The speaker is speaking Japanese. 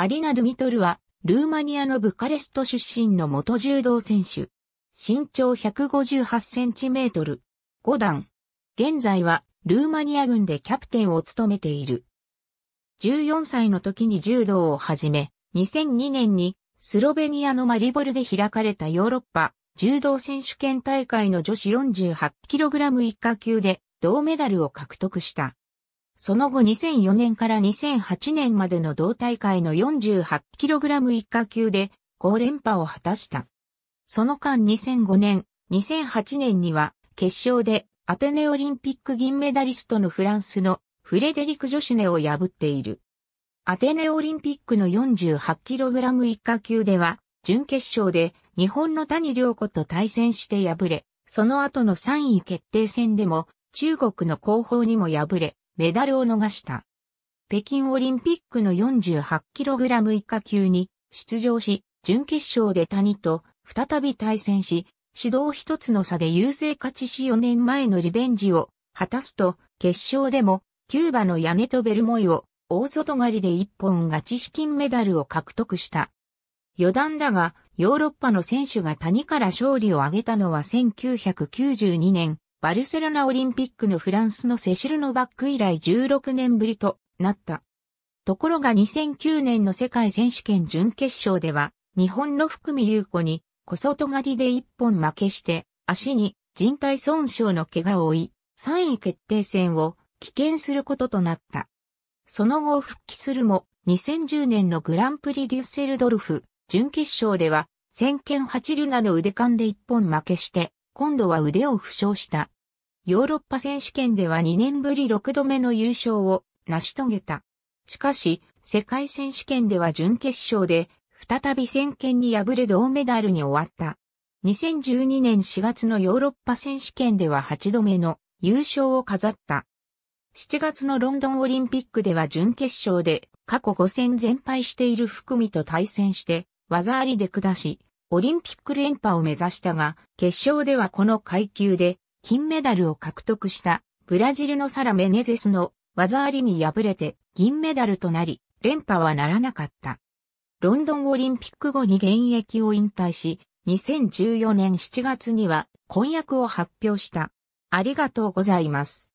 アリナ・ドゥミトルは、ルーマニアのブカレスト出身の元柔道選手。身長158センチメートル。5段。現在は、ルーマニア軍でキャプテンを務めている。14歳の時に柔道を始め、2002年にスロベニアのマリボルで開かれたヨーロッパ柔道選手権大会の女子 48kg 一下級で銅メダルを獲得した。その後2004年から2008年までの同大会の 48kg 以下級で5連覇を果たした。その間2005年、2008年には決勝でアテネオリンピック銀メダリストのフランスのフレデリク・ジョシュネを破っている。アテネオリンピックの 48kg 以下級では準決勝で日本の谷良子と対戦して敗れ、その後の3位決定戦でも中国の後方にも敗れ、メダルを逃した。北京オリンピックの 48kg 以下級に出場し、準決勝で谷と再び対戦し、指導一つの差で優勢勝ちし4年前のリベンジを果たすと、決勝でもキューバのヤネとベルモイを大外刈りで一本勝ち資金メダルを獲得した。余談だが、ヨーロッパの選手が谷から勝利を挙げたのは1992年バルセロナオリンピックのフランスのセシル・ノバック以来16年ぶりとなった。ところが2009年の世界選手権準決勝では、日本の福見優子に、小外刈りで一本負けして、足に人体損傷の怪我を負い、3位決定戦を棄権することとなった。その後復帰するも、2010年のグランプリデュッセルドルフ準決勝では、先見8ルナの腕間で一本負けして、今度は腕を負傷した。ヨーロッパ選手権では2年ぶり6度目の優勝を成し遂げた。しかし、世界選手権では準決勝で、再び先見に敗れ銅メダルに終わった。2012年4月のヨーロッパ選手権では8度目の優勝を飾った。7月のロンドンオリンピックでは準決勝で過去5戦全敗している福見と対戦して技ありで下し、オリンピック連覇を目指したが、決勝ではこの階級で金メダルを獲得したブラジルのサラ・メネゼスの技ありに敗れて銀メダルとなり、連覇はならなかった。ロンドンオリンピック後に現役を引退し、2014年7月には婚約を発表した。ありがとうございます。